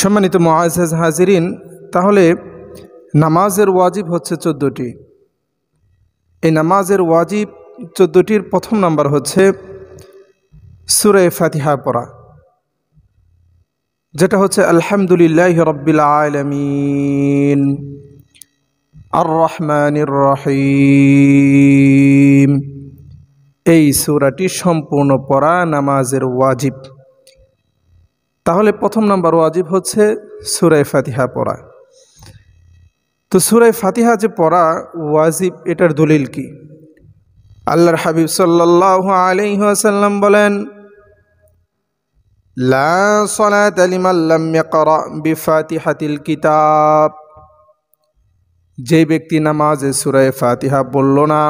সম্মানিত মহাজ হাজিরিন তাহলে নামাজের ওয়াজিব হচ্ছে চোদ্দোটি এই নামাজের ওয়াজিব চোদ্দোটির প্রথম নাম্বার হচ্ছে সুরে ফাতিহা পড়া যেটা হচ্ছে আলহামদুলিল্লাহ রব্বিল আলমিন আর রহমান রহিম এই সুরাটি সম্পূর্ণ পড়া নামাজের ওয়াজিব তাহলে প্রথম নাম্বার ওয়াজিব হচ্ছে সুরাই ফাতিহা পড়া তো সুরাই ফাতিহা যে পড়া ওয়াজিব এটার দলিল কি আল্লাহর হাবিব সাল্লাহ আলিহাসাল্লাম বলেন লা কিতাব যে ব্যক্তি নামাজে সুরায় ফাতিহা বলল না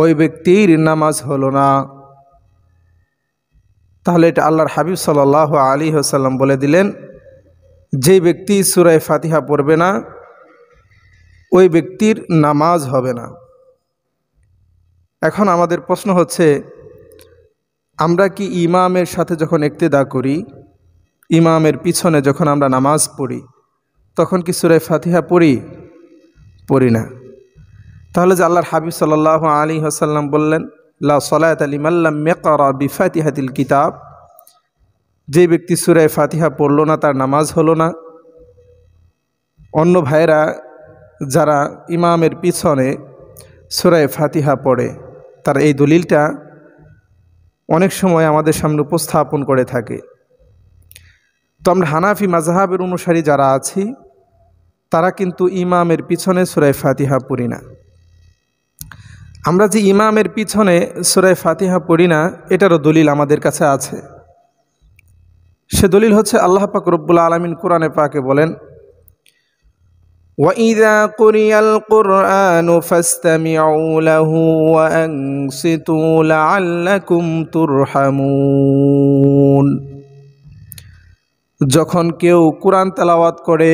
ওই ব্যক্তির নামাজ হলো না তাহলে এটা আল্লাহর হাবিব সাল্লাহ আলী হাসাল্লাম বলে দিলেন যে ব্যক্তি সুরায় ফাতিহা পড়বে না ওই ব্যক্তির নামাজ হবে না এখন আমাদের প্রশ্ন হচ্ছে আমরা কি ইমামের সাথে যখন একতেদা করি ইমামের পিছনে যখন আমরা নামাজ পড়ি তখন কি সুরায় ফাতিহা পড়ি পড়ি না তাহলে যে আল্লাহর হাবিব সাল্লাহ আলী হাসাল্লাম বললেন লা সলায়ত আলী আলিমাল্লাম মেকরা বিফাতিহাতিল কিতাব যে ব্যক্তি সুরায় ফাতিহা পড়ল না তার নামাজ হলো না অন্য ভাইরা যারা ইমামের পিছনে সুরায় ফাতিহা পড়ে তার এই দলিলটা অনেক সময় আমাদের সামনে উপস্থাপন করে থাকে তো আমরা হানাফি মাজহাবের অনুসারী যারা আছি তারা কিন্তু ইমামের পিছনে সুরায় ফাতিহা পড়ি না আমরা যে ইমামের পিছনে সুরায় ফাতিহা পড়ি না এটারও দলিল আমাদের কাছে আছে সে দলিল হচ্ছে আল্লাহ পাক রব্বুল আলমিন কোরআনে পাকে বলেন যখন কেউ কোরআন তেলাওয়াত করে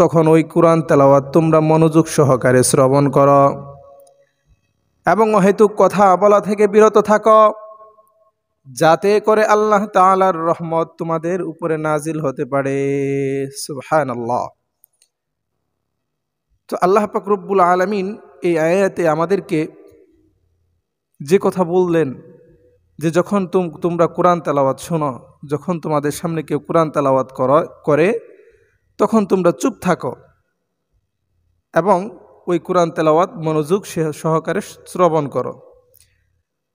তখন ওই কোরআন তেলাওয়াত তোমরা মনোযোগ সহকারে শ্রবণ করো এবং অহেতুক কথা বলা থেকে বিরত থাকো যাতে করে আল্লাহ তালার রহমত তোমাদের উপরে নাজিল হতে পারে সুহান আল্লাহ তো আল্লাহ পাকরব্বুল আলমিন এই আয়াতে আমাদেরকে যে কথা বললেন যে যখন তুম তোমরা কোরআন তালাওয়াত শোনো যখন তোমাদের সামনে কেউ কোরআন তালাওয়াত করে তখন তোমরা চুপ থাকো এবং ওই কোরআন তেলাওয়াত মনোযোগ সহকারে শ্রবণ করো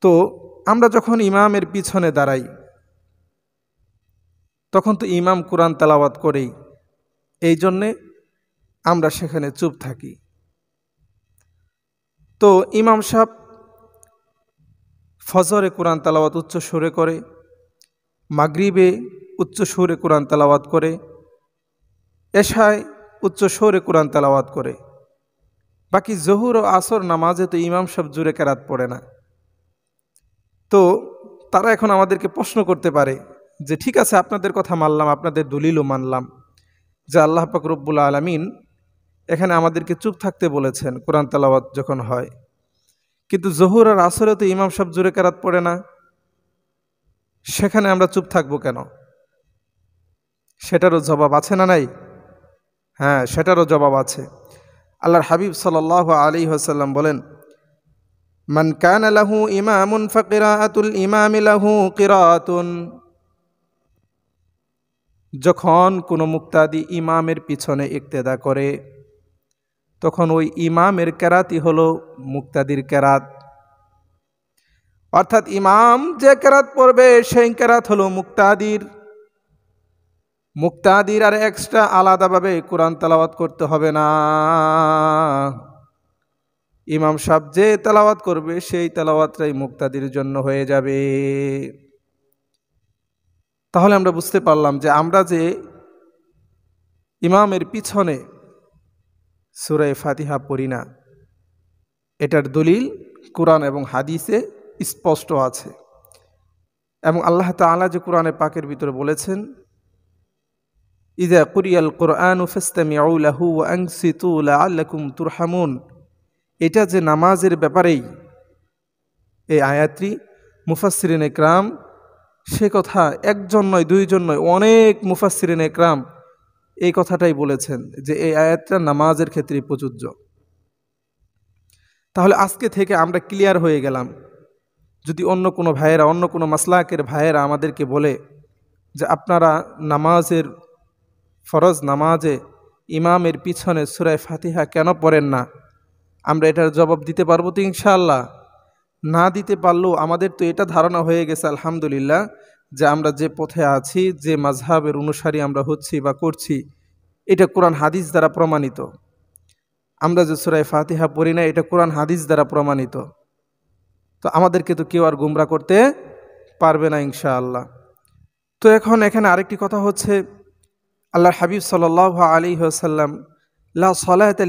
তো আমরা যখন ইমামের পিছনে দাঁড়াই তখন তো ইমাম কোরআন তেলাওয়াত করেই এই জন্যে আমরা সেখানে চুপ থাকি তো ইমাম সাহ ফজরে কোরআন তালাওয়াত উচ্চ সুরে করে মাগরিবে উচ্চ সুরে কোরআন তালাওয়াত করে এশায় উচ্চ সুরে কোরআন তালাওয়াত করে বাকি জহুর ও আসর নামাজে তো ইমাম সব জুড়ে কেরাত পড়ে না তো তারা এখন আমাদেরকে প্রশ্ন করতে পারে যে ঠিক আছে আপনাদের কথা মানলাম আপনাদের দলিলও মানলাম যে আল্লাহ পাক আলমিন এখানে আমাদেরকে চুপ থাকতে বলেছেন কোরআন তালাওয়াত যখন হয় কিন্তু জহুর আর আসরে তো ইমাম সব জুড়ে কেরাত পড়ে না সেখানে আমরা চুপ থাকবো কেন সেটারও জবাব আছে না নাই হ্যাঁ সেটারও জবাব আছে আল্লাহর হাবিব সাল আলী হাসাল্লাম বলেন মান কান আলাহু ইমামুন ফকিরাতুল ইমামিলাহু কিরাতুন যখন কোনো মুক্তাদি ইমামের পিছনে ইক্তেদা করে তখন ওই ইমামের কেরাতি হল মুক্তাদির কেরাত অর্থাৎ ইমাম যে কেরাত পড়বে সেই কেরাত হলো মুক্তাদির মুক্তাদির আর এক্সট্রা আলাদাভাবে কোরআন তালাওয়াত করতে হবে না ইমাম সাহ যে তালাওয়াত করবে সেই তালাওয়াতটাই মুক্তাদির জন্য হয়ে যাবে তাহলে আমরা বুঝতে পারলাম যে আমরা যে ইমামের পিছনে সুরায় ফাতিহা পড়ি না এটার দলিল কোরআন এবং হাদিসে স্পষ্ট আছে এবং আল্লাহ তালা যে কোরআনে পাকের ভিতরে বলেছেন ইদা কুরিয়াল কোরআন ফেস্তামিয়াউলাহু আংসিতুল্লা আল্লাকুম তুরহামুন এটা যে নামাজের ব্যাপারেই এই আয়াতটি মুফাসরিন একরাম সে কথা একজন নয় দুইজন নয় অনেক মুফাসরিন একরাম এই কথাটাই বলেছেন যে এই আয়াতটা নামাজের ক্ষেত্রে প্রযোজ্য তাহলে আজকে থেকে আমরা ক্লিয়ার হয়ে গেলাম যদি অন্য কোনো ভাইয়েরা অন্য কোনো মাসলাকের ভাইয়েরা আমাদেরকে বলে যে আপনারা নামাজের ফরজ নামাজে ইমামের পিছনে সুরায় ফাতিহা কেন পড়েন না আমরা এটার জবাব দিতে পারবো তো ইনশাআল্লাহ না দিতে পারলেও আমাদের তো এটা ধারণা হয়ে গেছে আলহামদুলিল্লাহ যে আমরা যে পথে আছি যে মাঝহাবের অনুসারী আমরা হচ্ছি বা করছি এটা কোরআন হাদিস দ্বারা প্রমাণিত আমরা যে সুরায় ফাতিহা পড়ি না এটা কোরআন হাদিস দ্বারা প্রমাণিত তো আমাদেরকে তো কেউ আর গুমরা করতে পারবে না ইনশাআল্লাহ তো এখন এখানে আরেকটি কথা হচ্ছে আল্লাহ হাবিব সাল আলী আসাল্লাম লা সলাহাত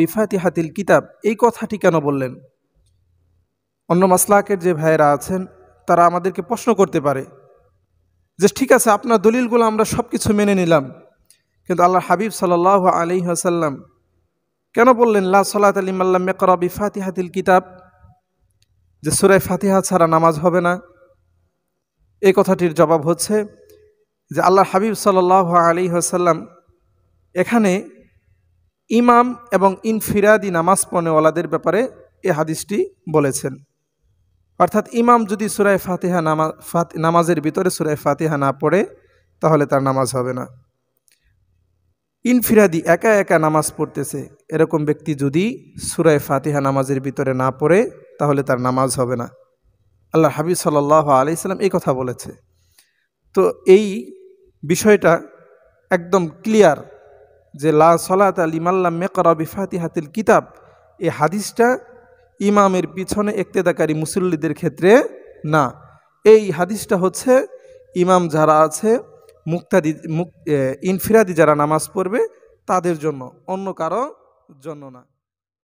বিফাতিহাতিল কিতাব এই কথাটি কেন বললেন অন্য মাসলাকের যে ভাইয়েরা আছেন তারা আমাদেরকে প্রশ্ন করতে পারে যে ঠিক আছে আপনার দলিলগুলো আমরা সব কিছু মেনে নিলাম কিন্তু আল্লাহ হাবিব সাল্লাহ আলী আসাল্লাম কেন বললেন লা সলাত আলিমাল্লা মেকরবি হাতিল কিতাব যে সুরায় ফাতিহা ছাড়া নামাজ হবে না এই কথাটির জবাব হচ্ছে যে আল্লাহ হাবিব সাল্লাহ আলী হাসাল্লাম এখানে ইমাম এবং ইনফিরাদি নামাজ পণেওয়ালাদের ব্যাপারে এ হাদিসটি বলেছেন অর্থাৎ ইমাম যদি সুরায় ফাতিহা নামাজ নামাজের ভিতরে সুরায় ফাতিহা না পড়ে তাহলে তার নামাজ হবে না ইনফিরাদি একা একা নামাজ পড়তেছে এরকম ব্যক্তি যদি সুরায় ফাতিহা নামাজের ভিতরে না পড়ে তাহলে তার নামাজ হবে না আল্লাহ হাবিব সাল্লাহ আলি সাল্লাম এই কথা বলেছে তো এই বিষয়টা একদম ক্লিয়ার যে লা সলাত আল ইমাল্লা মেকরা বিফাতি হাতিল কিতাব এই হাদিসটা ইমামের পিছনে একতেদাকারী মুসল্লিদের ক্ষেত্রে না এই হাদিসটা হচ্ছে ইমাম যারা আছে মুক্তাদি মুক ইনফিরাদি যারা নামাজ পড়বে তাদের জন্য অন্য কারো জন্য না